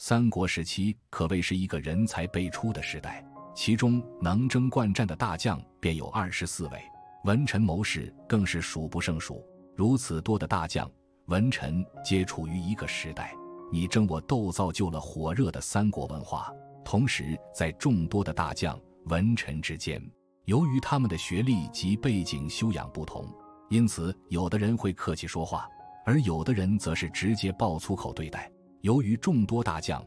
三国时期可谓是一个人才辈出的时代，其中能征惯战的大将便有二十四位，文臣谋士更是数不胜数。如此多的大将、文臣皆处于一个时代，你争我斗，造就了火热的三国文化。同时，在众多的大将、文臣之间，由于他们的学历及背景修养不同，因此有的人会客气说话，而有的人则是直接爆粗口对待。由于众多大将、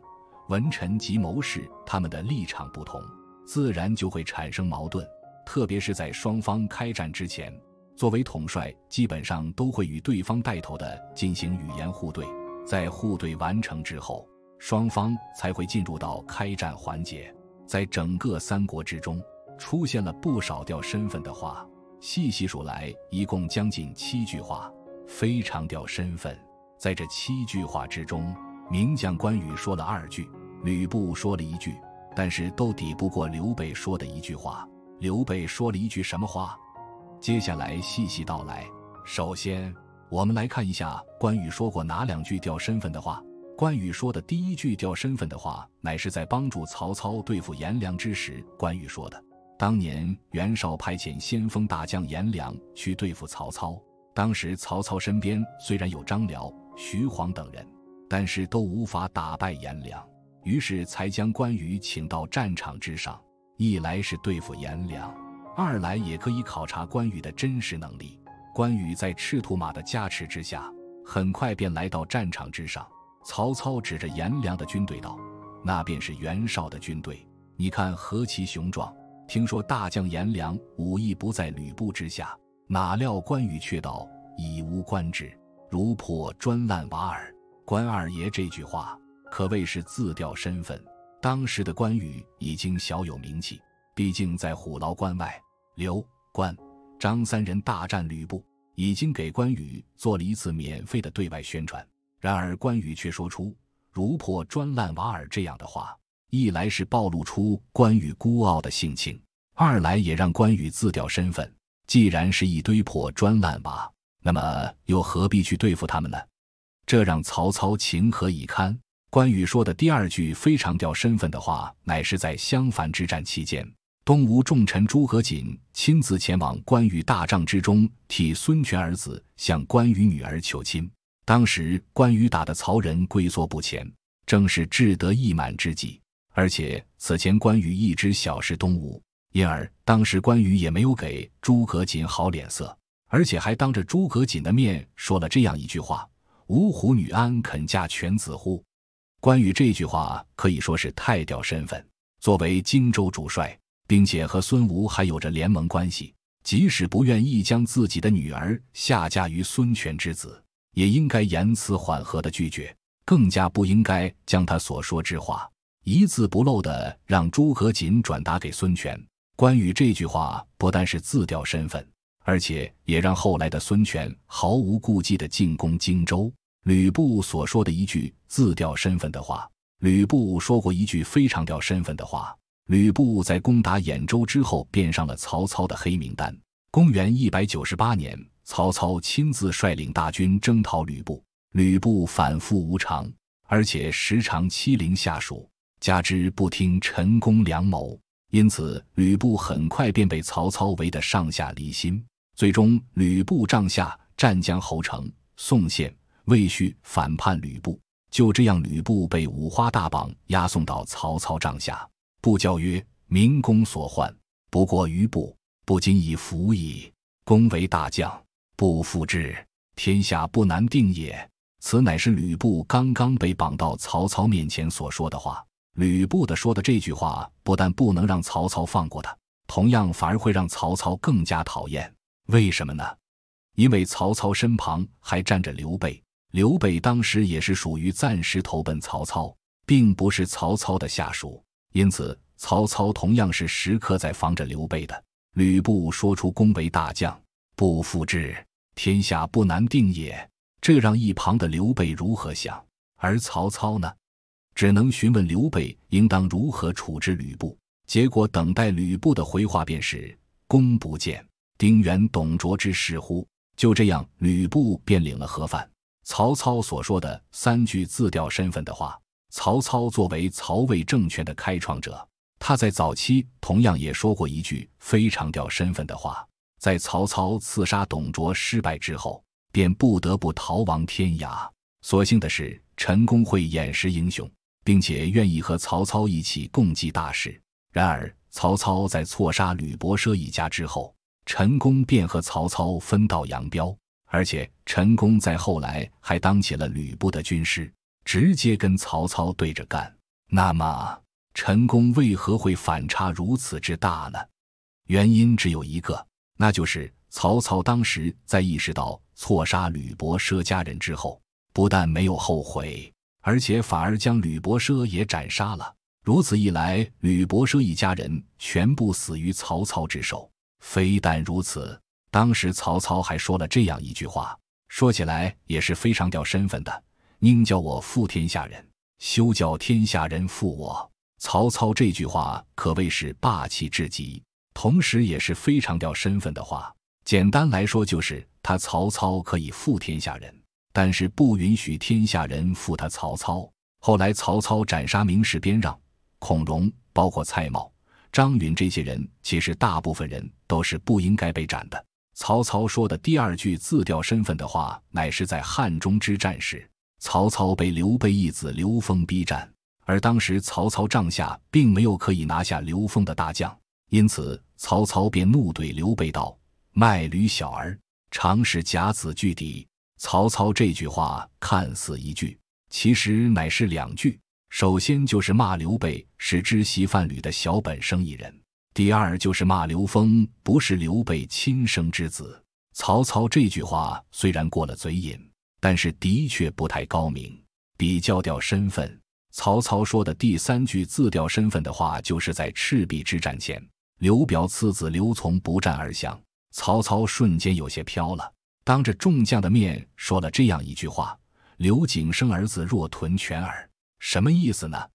文臣及谋士，他们的立场不同，自然就会产生矛盾。特别是在双方开战之前，作为统帅，基本上都会与对方带头的进行语言互对。在互对完成之后，双方才会进入到开战环节。在整个三国之中，出现了不少掉身份的话，细细数来，一共将近七句话，非常掉身份。在这七句话之中。名将关羽说了二句，吕布说了一句，但是都抵不过刘备说的一句话。刘备说了一句什么话？接下来细细道来。首先，我们来看一下关羽说过哪两句掉身份的话。关羽说的第一句掉身份的话，乃是在帮助曹操对付颜良之时，关羽说的。当年袁绍派遣先锋大将颜良去对付曹操，当时曹操身边虽然有张辽、徐晃等人。但是都无法打败颜良，于是才将关羽请到战场之上。一来是对付颜良，二来也可以考察关羽的真实能力。关羽在赤兔马的加持之下，很快便来到战场之上。曹操指着颜良的军队道：“那便是袁绍的军队，你看何其雄壮！听说大将颜良武艺不在吕布之下，哪料关羽却道：‘已无官职，如破砖烂瓦耳。’”关二爷这句话可谓是自掉身份。当时的关羽已经小有名气，毕竟在虎牢关外，刘关张三人大战吕布，已经给关羽做了一次免费的对外宣传。然而关羽却说出“如破砖烂瓦尔”这样的话，一来是暴露出关羽孤傲的性情，二来也让关羽自掉身份。既然是一堆破砖烂瓦，那么又何必去对付他们呢？这让曹操情何以堪？关羽说的第二句非常掉身份的话，乃是在襄樊之战期间，东吴重臣诸葛瑾亲自前往关羽大帐之中，替孙权儿子向关羽女儿求亲。当时关羽打的曹仁跪缩不前，正是志得意满之际。而且此前关羽一直小视东吴，因而当时关羽也没有给诸葛瑾好脸色，而且还当着诸葛瑾的面说了这样一句话。五虎女安肯嫁犬子乎？关羽这句话可以说是太掉身份。作为荆州主帅，并且和孙吴还有着联盟关系，即使不愿意将自己的女儿下嫁于孙权之子，也应该言辞缓和的拒绝，更加不应该将他所说之话一字不漏的让诸葛瑾转达给孙权。关羽这句话不但是自掉身份。而且也让后来的孙权毫无顾忌地进攻荆州。吕布所说的一句自掉身份的话，吕布说过一句非常掉身份的话。吕布在攻打兖州之后，便上了曹操的黑名单。公元一百九十八年，曹操亲自率领大军征讨吕布。吕布反复无常，而且时常欺凌下属，加之不听陈宫良谋，因此吕布很快便被曹操围得上下离心。最终，吕布帐下战将侯成、宋宪、魏续反叛吕布。就这样，吕布被五花大绑押送到曹操帐下。布教曰：“民公所患，不过于部。不今以服矣。公为大将，不复之天下，不难定也。”此乃是吕布刚刚被绑到曹操面前所说的话。吕布的说的这句话，不但不能让曹操放过他，同样反而会让曹操更加讨厌。为什么呢？因为曹操身旁还站着刘备，刘备当时也是属于暂时投奔曹操，并不是曹操的下属，因此曹操同样是时刻在防着刘备的。吕布说出“恭为大将，不复之，天下不难定也”，这让一旁的刘备如何想？而曹操呢，只能询问刘备应当如何处置吕布。结果等待吕布的回话便是“公不见”。丁原、董卓之事乎？就这样，吕布便领了盒饭。曹操所说的三句自吊身份的话，曹操作为曹魏政权的开创者，他在早期同样也说过一句非常吊身份的话。在曹操刺杀董卓失败之后，便不得不逃亡天涯。所幸的是，陈宫会掩识英雄，并且愿意和曹操一起共济大事。然而，曹操在错杀吕伯奢一家之后。陈宫便和曹操分道扬镳，而且陈宫在后来还当起了吕布的军师，直接跟曹操对着干。那么，陈宫为何会反差如此之大呢？原因只有一个，那就是曹操当时在意识到错杀吕伯奢家人之后，不但没有后悔，而且反而将吕伯奢也斩杀了。如此一来，吕伯奢一家人全部死于曹操之手。非但如此，当时曹操还说了这样一句话，说起来也是非常掉身份的：“宁叫我负天下人，休叫天下人负我。”曹操这句话可谓是霸气至极，同时也是非常掉身份的话。简单来说，就是他曹操可以负天下人，但是不允许天下人负他曹操。后来，曹操斩杀名士边让、孔融，包括蔡瑁、张允这些人，其实大部分人。都是不应该被斩的。曹操说的第二句自调身份的话，乃是在汉中之战时，曹操被刘备义子刘封逼战，而当时曹操帐下并没有可以拿下刘封的大将，因此曹操便怒怼刘备道：“卖驴小儿，常使甲子拒敌。”曹操这句话看似一句，其实乃是两句。首先就是骂刘备是知习范吕的小本生意人。第二就是骂刘封不是刘备亲生之子。曹操这句话虽然过了嘴瘾，但是的确不太高明。比较掉身份，曹操说的第三句自掉身份的话，就是在赤壁之战前，刘表次子刘琮不战而降，曹操瞬间有些飘了，当着众将的面说了这样一句话：“刘景生儿子若豚犬耳。”什么意思呢？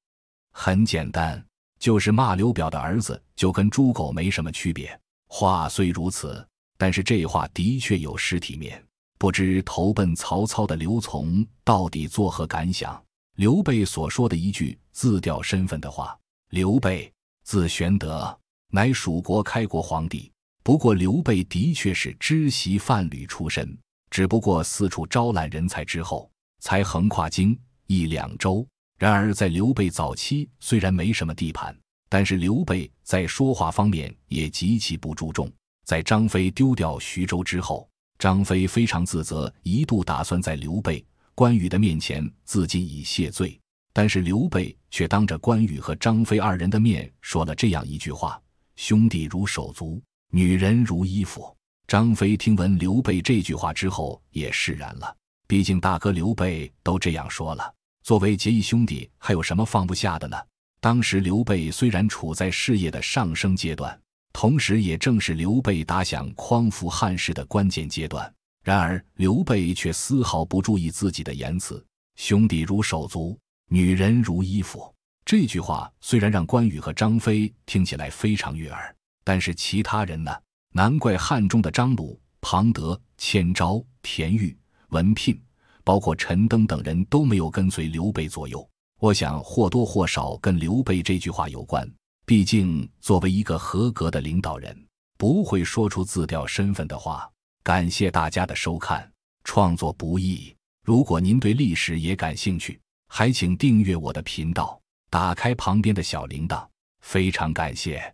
很简单。就是骂刘表的儿子，就跟猪狗没什么区别。话虽如此，但是这话的确有失体面。不知投奔曹操的刘琮到底作何感想？刘备所说的一句自调身份的话：“刘备，字玄德，乃蜀国开国皇帝。”不过刘备的确是知习范吕出身，只不过四处招揽人才之后，才横跨荆、益、两州。然而，在刘备早期虽然没什么地盘，但是刘备在说话方面也极其不注重。在张飞丢掉徐州之后，张飞非常自责，一度打算在刘备、关羽的面前自尽以谢罪。但是刘备却当着关羽和张飞二人的面说了这样一句话：“兄弟如手足，女人如衣服。”张飞听闻刘备这句话之后也释然了，毕竟大哥刘备都这样说了。作为结义兄弟，还有什么放不下的呢？当时刘备虽然处在事业的上升阶段，同时也正是刘备打响匡扶汉室的关键阶段。然而刘备却丝毫不注意自己的言辞：“兄弟如手足，女人如衣服。”这句话虽然让关羽和张飞听起来非常悦耳，但是其他人呢？难怪汉中的张鲁、庞德、千昭、田玉、文聘。包括陈登等人都没有跟随刘备左右，我想或多或少跟刘备这句话有关。毕竟作为一个合格的领导人，不会说出自掉身份的话。感谢大家的收看，创作不易。如果您对历史也感兴趣，还请订阅我的频道，打开旁边的小铃铛。非常感谢。